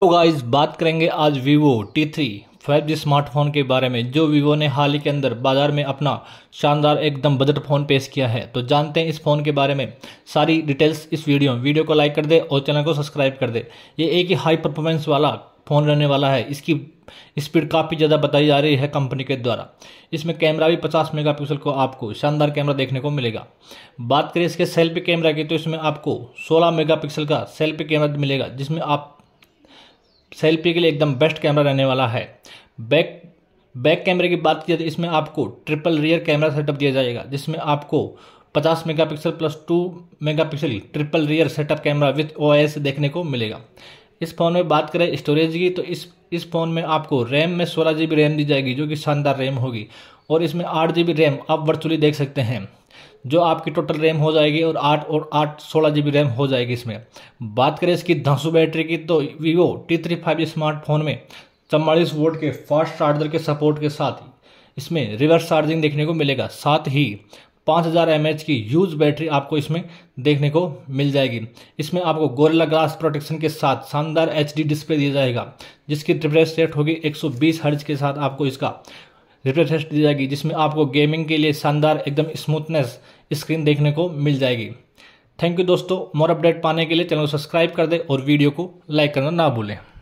तो गाइस बात करेंगे आज Vivo T three five G smartphone के बारे में जो वीवो ने हाल ही के अंदर बाजार में अपना शानदार एकदम बजट फ़ोन पेश किया है तो जानते हैं इस फ़ोन के बारे में सारी डिटेल्स इस वीडियो में वीडियो को लाइक कर दे और चैनल को सब्सक्राइब कर दे ये एक ही हाई परफॉर्मेंस वाला फ़ोन रहने वाला है इसकी स्पीड काफ़ी ज़्यादा बताई जा रही है कंपनी के द्वारा इसमें कैमरा भी 50 मेगापिक्सल को आपको शानदार कैमरा देखने को मिलेगा बात करें इसके सेल्फी कैमरा की तो इसमें आपको 16 मेगापिक्सल का सेल्फी कैमरा मिलेगा जिसमें आप सेल्फी के लिए एकदम बेस्ट कैमरा रहने वाला है बैक बैक कैमरे की बात की जाए तो इसमें आपको ट्रिपल रियर कैमरा सेटअप दिया जाएगा जिसमें आपको 50 megapixel plus 2 megapixel triple rear setup camera with ओ देखने को मिलेगा इस फ़ोन में बात करें स्टोरेज की तो इस इस फ़ोन में आपको रैम में सोलह जी रैम दी जाएगी जो कि शानदार रैम होगी और इसमें आठ जी रैम आप वर्चुअली देख सकते हैं जो आपकी टोटल रैम हो जाएगी और आठ और आठ सोलह जी रैम हो जाएगी इसमें बात करें इसकी धांसू बैटरी की तो Vivo T three five smartphone में चम्बालीस वोट के फास्ट चार्जर के सपोर्ट के साथ इसमें रिवर्स चार्जिंग देखने को मिलेगा साथ ही 5000 हज़ार की यूज बैटरी आपको इसमें देखने को मिल जाएगी इसमें आपको गोरिल्ला ग्लास प्रोटेक्शन के साथ शानदार एच डिस्प्ले दिया जाएगा जिसकी रिफ्रेश रेट होगी 120 हर्ज के साथ आपको इसका रिफ्रेश दी जाएगी जिसमें आपको गेमिंग के लिए शानदार एकदम स्मूथनेस स्क्रीन देखने को मिल जाएगी थैंक यू दोस्तों मोर अपडेट पाने के लिए चैनल को सब्सक्राइब कर दें और वीडियो को लाइक करना ना भूलें